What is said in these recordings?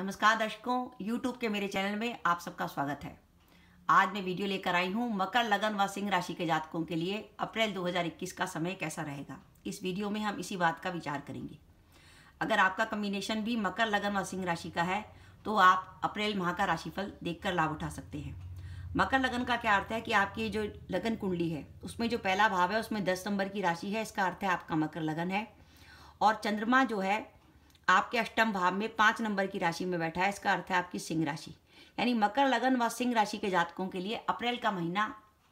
नमस्कार दर्शकों YouTube के मेरे चैनल में आप सबका स्वागत है आज मैं वीडियो लेकर आई हूँ मकर लगन व सिंह राशि के जातकों के लिए अप्रैल 2021 का समय कैसा रहेगा इस वीडियो में हम इसी बात का विचार करेंगे अगर आपका कम्बिनेशन भी मकर लगन व सिंह राशि का है तो आप अप्रैल माह का राशिफल देखकर लाभ उठा सकते हैं मकर लगन का क्या अर्थ है कि आपकी जो लगन कुंडली है उसमें जो पहला भाव है उसमें दस नंबर की राशि है इसका अर्थ है आपका मकर लगन है और चंद्रमा जो है आपके अष्टम भाव में पांच नंबर की राशि में बैठा है इसका अर्थ है आपकी सिंह राशि यानी मकर लगन व सिंह राशि के जातकों के लिए अप्रैल का महीना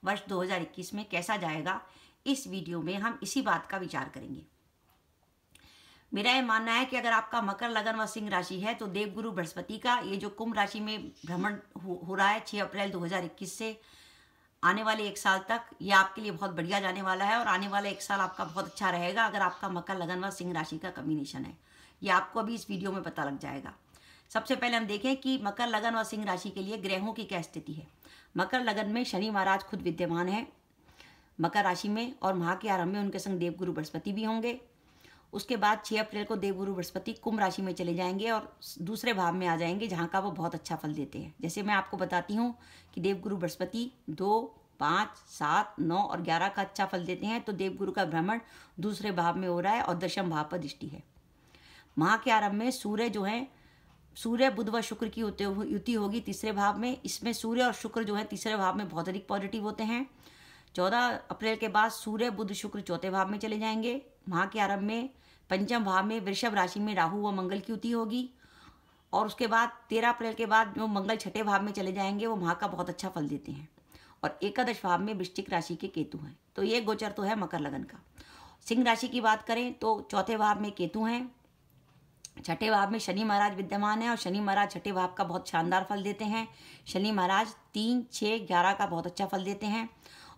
वर्ष 2021 में कैसा जाएगा इस वीडियो में हम इसी बात का विचार करेंगे मेरा यह मानना है कि अगर आपका मकर लगन व सिंह राशि है तो देवगुरु बृहस्पति का ये जो कुंभ राशि में भ्रमण हो, रहा है छह अप्रैल 2021 से आने वाले एक साल तक ये आपके लिए बहुत बढ़िया जाने वाला है और आने वाला एक साल आपका बहुत अच्छा रहेगा अगर आपका मकर लगन व सिंह राशि का कम्बिनेशन है ये आपको अभी इस वीडियो में पता लग जाएगा सबसे पहले हम देखें कि मकर लगन और सिंह राशि के लिए ग्रहों की क्या स्थिति है मकर लगन में शनि महाराज खुद विद्यमान है मकर राशि में और माह के आरंभ में उनके संग देवगुरु बृहस्पति भी होंगे उसके बाद छः अप्रैल को देवगुरु बृहस्पति कुंभ राशि में चले जाएंगे और दूसरे भाव में आ जाएंगे जहाँ का वो बहुत अच्छा फल देते हैं जैसे मैं आपको बताती हूँ कि देवगुरु बृहस्पति दो पाँच सात नौ और ग्यारह का अच्छा फल देते हैं तो देवगुरु का भ्रमण दूसरे भाव में हो रहा है और दशम भाव पर दृष्टि है माह के आरंभ में सूर्य जो है सूर्य बुध व शुक्र की युति होगी तीसरे भाव में इसमें सूर्य और शुक्र जो है तीसरे भाव में बहुत अधिक पॉजिटिव होते हैं चौदह अप्रैल के बाद सूर्य बुध शुक्र चौथे भाव में चले जाएंगे माह के आरंभ में पंचम भाव में वृषभ राशि में राहु व मंगल की युति होगी और उसके बाद तेरह अप्रैल के बाद जो मंगल छठे भाव में चले जाएंगे वो माह का बहुत अच्छा फल देते हैं और एकादश भाव में वृश्चिक राशि के केतु हैं तो ये गोचर तो है मकर लगन का सिंह राशि की बात करें तो चौथे भाव में केतु हैं छठे भाव में शनि महाराज विद्यमान है और शनि महाराज छठे भाव का बहुत शानदार फल देते हैं शनि महाराज तीन छः ग्यारह का बहुत अच्छा फल देते हैं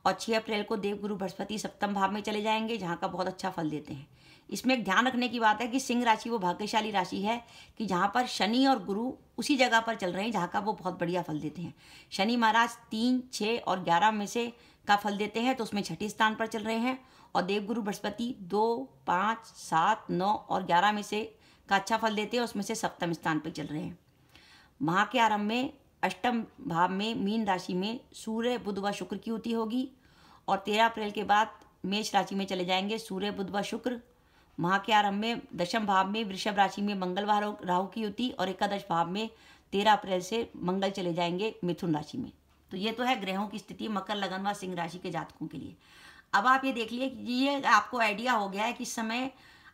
और छः अप्रैल को देवगुरु बृहस्पति सप्तम भाव में चले जाएंगे जहाँ का बहुत अच्छा फल देते हैं इसमें एक ध्यान रखने की बात है कि सिंह राशि वो भाग्यशाली राशि है कि जहाँ पर शनि और गुरु उसी जगह पर चल रहे हैं जहाँ का वो बहुत बढ़िया फल देते हैं शनि महाराज तीन छः और ग्यारह में से का फल देते हैं तो उसमें छठी स्थान पर चल रहे हैं और देवगुरु बृहस्पति दो पाँच सात नौ और ग्यारह में से का अच्छा फल देते हैं उसमें से सप्तम स्थान पर चल रहे हैं माह के आरंभ में अष्टम भाव में मीन राशि में सूर्य बुध व शुक्र की युति होगी और तेरह अप्रैल के बाद मेष राशि में चले जाएंगे सूर्य बुध व शुक्र माह के आरंभ में दशम भाव में वृषभ राशि में मंगल राहु की युति और एकादश भाव में तेरह अप्रैल से मंगल चले जाएंगे मिथुन राशि में तो ये तो है ग्रहों की स्थिति मकर लगन व सिंह राशि के जातकों के लिए अब आप ये देख लिए कि ये आपको आइडिया हो गया है कि इस समय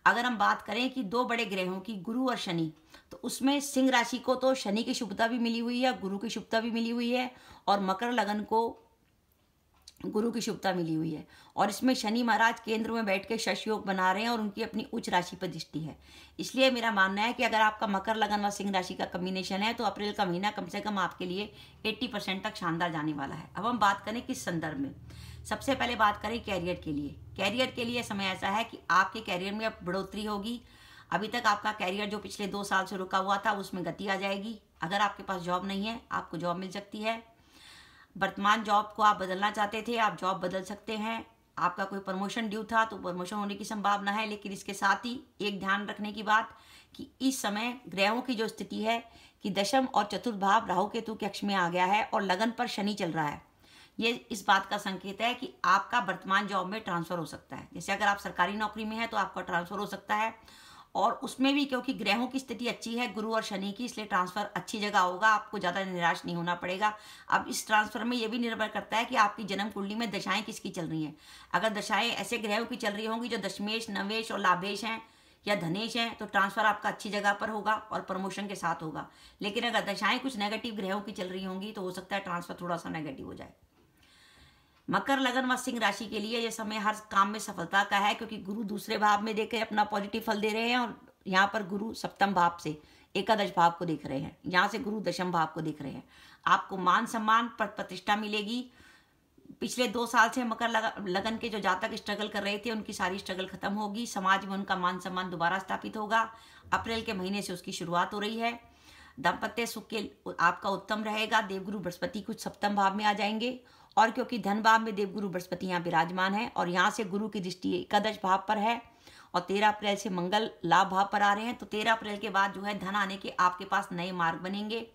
अगर हम बात करें कि दो बड़े ग्रहों की गुरु और शनि तो उसमें सिंह राशि को तो शनि की शुभता भी मिली हुई है गुरु की शुभता भी मिली हुई है और मकर लगन को गुरु की शुभता मिली हुई है और इसमें शनि महाराज केंद्र में बैठ के शश योग बना रहे हैं और उनकी अपनी उच्च राशि पर दृष्टि है इसलिए मेरा मानना है कि अगर आपका मकर लगन व सिंह राशि का कम्बिनेशन है तो अप्रैल का महीना कम से कम आपके लिए 80 परसेंट तक शानदार जाने वाला है अब हम बात करें किस संदर्भ में सबसे पहले बात करें कैरियर के लिए कैरियर के लिए समय ऐसा है कि आपके कैरियर में अब बढ़ोतरी होगी अभी तक आपका कैरियर जो पिछले दो साल से रुका हुआ था उसमें गति आ जाएगी अगर आपके पास जॉब नहीं है आपको जॉब मिल सकती है वर्तमान जॉब को आप बदलना चाहते थे आप जॉब बदल सकते हैं आपका कोई प्रमोशन ड्यू था तो प्रमोशन होने की संभावना है लेकिन इसके साथ ही एक ध्यान रखने की बात कि इस समय ग्रहों की जो स्थिति है कि दशम और चतुर्थ भाव राहु केतु के अक्ष में आ गया है और लगन पर शनि चल रहा है ये इस बात का संकेत है कि आपका वर्तमान जॉब में ट्रांसफर हो सकता है जैसे अगर आप सरकारी नौकरी में हैं तो आपका ट्रांसफर हो सकता है और उसमें भी क्योंकि ग्रहों की स्थिति अच्छी है गुरु और शनि की इसलिए ट्रांसफ़र अच्छी जगह होगा आपको ज़्यादा निराश नहीं होना पड़ेगा अब इस ट्रांसफ़र में यह भी निर्भर करता है कि आपकी जन्म कुंडली में दशाएं किसकी चल रही हैं अगर दशाएं ऐसे ग्रहों की चल रही होंगी जो दशमेश नवेश और लाभेश हैं या धनेश हैं तो ट्रांसफ़र आपका अच्छी जगह पर होगा और प्रमोशन के साथ होगा लेकिन अगर दशाएं कुछ नेगेटिव ग्रहों की चल रही होंगी तो हो सकता है ट्रांसफ़र थोड़ा सा नेगेटिव हो जाए मकर लगन व सिंह राशि के लिए यह समय हर काम में सफलता का है क्योंकि गुरु दूसरे भाव में देख रहे अपना पॉजिटिव फल दे रहे हैं और यहाँ पर गुरु सप्तम भाव से एकादश भाव को देख रहे हैं यहाँ से गुरु दशम भाव को देख रहे हैं आपको मान सम्मान पर प्रतिष्ठा मिलेगी पिछले दो साल से मकर लगन के जो जातक स्ट्रगल कर रहे थे उनकी सारी स्ट्रगल खत्म होगी समाज में उनका मान सम्मान दोबारा स्थापित होगा अप्रैल के महीने से उसकी शुरुआत हो रही है दाम्पत्य सुख के आपका उत्तम रहेगा देवगुरु बृहस्पति कुछ सप्तम भाव में आ जाएंगे और क्योंकि भाव में देवगुरु बृहस्पति यहाँ विराजमान है और यहाँ से गुरु की दृष्टि एकादश भाव पर है और तेरह अप्रैल से मंगल लाभ भाव पर आ रहे हैं तो तेरह अप्रैल के बाद जो है धन आने के आपके पास नए मार्ग बनेंगे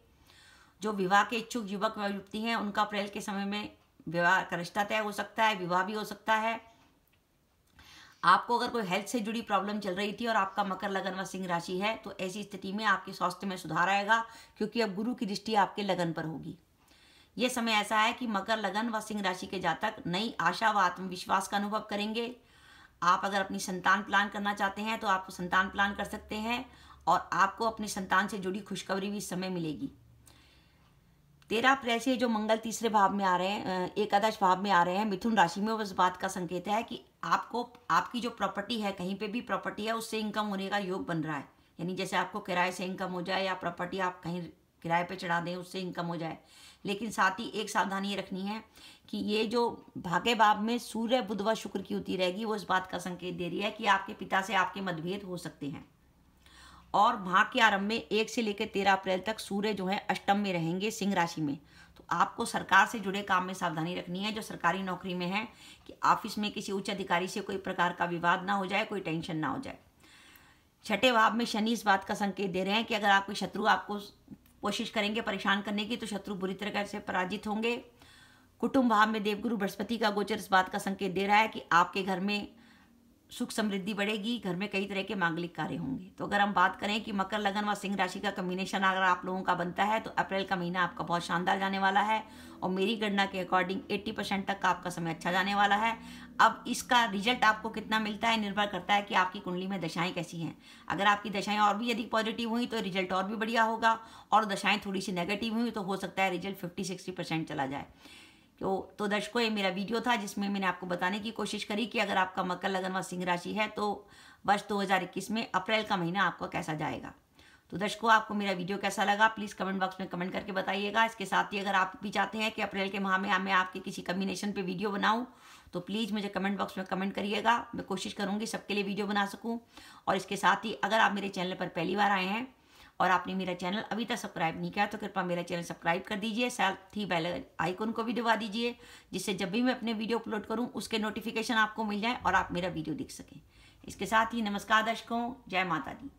जो विवाह के इच्छुक युवक व युवती हैं उनका अप्रैल के समय में विवाह का रिश्ता तय हो सकता है विवाह भी हो सकता है आपको अगर कोई हेल्थ से जुड़ी प्रॉब्लम चल रही थी और आपका मकर लगन व सिंह राशि है तो ऐसी स्थिति में आपके स्वास्थ्य में सुधार आएगा क्योंकि अब गुरु की दृष्टि आपके लगन पर होगी ये समय ऐसा है कि मकर लगन व सिंह राशि के जातक नई आशा व आत्मविश्वास का अनुभव करेंगे आप अगर अपनी संतान प्लान करना चाहते हैं तो आप संतान प्लान कर सकते हैं और आपको अपनी संतान से जुड़ी खुशखबरी भी इस समय मिलेगी तेरह अप्रैल से जो मंगल तीसरे भाव में आ रहे हैं एकादश भाव में आ रहे हैं मिथुन राशि में उस बात का संकेत है कि आपको आपकी जो प्रॉपर्टी है कहीं पे भी प्रॉपर्टी है उससे इनकम होने का योग बन रहा है यानी जैसे आपको किराए से इनकम हो जाए या प्रॉपर्टी आप कहीं किराए पे चढ़ा दें उससे इनकम हो जाए लेकिन साथ ही एक सावधानी रखनी है कि ये जो भाग्य भाव में सूर्य बुध व शुक्र की होती रहेगी वो इस बात का संकेत दे रही है कि आपके पिता से आपके मतभेद हो सकते हैं और माह के आरंभ में एक से लेकर तेरह अप्रैल तक सूर्य जो है अष्टम में रहेंगे सिंह राशि में तो आपको सरकार से जुड़े काम में सावधानी रखनी है जो सरकारी नौकरी में है कि ऑफिस में किसी उच्च अधिकारी से कोई प्रकार का विवाद ना हो जाए कोई टेंशन ना हो जाए छठे भाव में शनि इस बात का संकेत दे रहे हैं कि अगर आपके शत्रु आपको कोशिश करेंगे परेशान करने की तो शत्रु बुरी तरह से पराजित होंगे कुटुंब भाव में देवगुरु बृहस्पति का गोचर इस बात का संकेत दे रहा है कि आपके घर में सुख समृद्धि बढ़ेगी घर में कई तरह के मांगलिक कार्य होंगे तो अगर हम बात करें कि मकर लगन व सिंह राशि का कम्बिनेशन अगर आप लोगों का बनता है तो अप्रैल का महीना आपका बहुत शानदार जाने वाला है और मेरी गणना के अकॉर्डिंग 80 परसेंट तक का आपका समय अच्छा जाने वाला है अब इसका रिजल्ट आपको कितना मिलता है निर्भर करता है कि आपकी कुंडली में दशाएं कैसी हैं अगर आपकी दशाएं और भी यदि पॉजिटिव हुई तो रिजल्ट और भी बढ़िया होगा और दशाएं थोड़ी सी नेगेटिव हुई तो हो सकता है रिजल्ट फिफ्टी सिक्सटी चला जाए तो तो दर्शकों ये मेरा वीडियो था जिसमें मैंने आपको बताने की कोशिश करी कि अगर आपका मकर लगन व सिंह राशि है तो वर्ष 2021 में अप्रैल का महीना आपका कैसा जाएगा तो दर्शकों आपको मेरा वीडियो कैसा लगा प्लीज़ कमेंट बॉक्स में कमेंट करके बताइएगा इसके साथ ही अगर आप भी चाहते हैं कि अप्रैल के माह में मैं आपके किसी कम्बिनेशन पे वीडियो बनाऊं तो प्लीज़ मुझे कमेंट बॉक्स में कमेंट करिएगा मैं कोशिश करूंगी सबके लिए वीडियो बना सकूं और इसके साथ ही अगर आप मेरे चैनल पर पहली बार आए हैं और आपने मेरा चैनल अभी तक सब्सक्राइब नहीं किया तो कृपया मेरा चैनल सब्सक्राइब कर दीजिए साथ ही बेल आइकन को भी दबा दीजिए जिससे जब भी मैं अपने वीडियो अपलोड करूँ उसके नोटिफिकेशन आपको मिल जाए और आप मेरा वीडियो देख सकें इसके साथ ही नमस्कार दर्शकों जय माता दी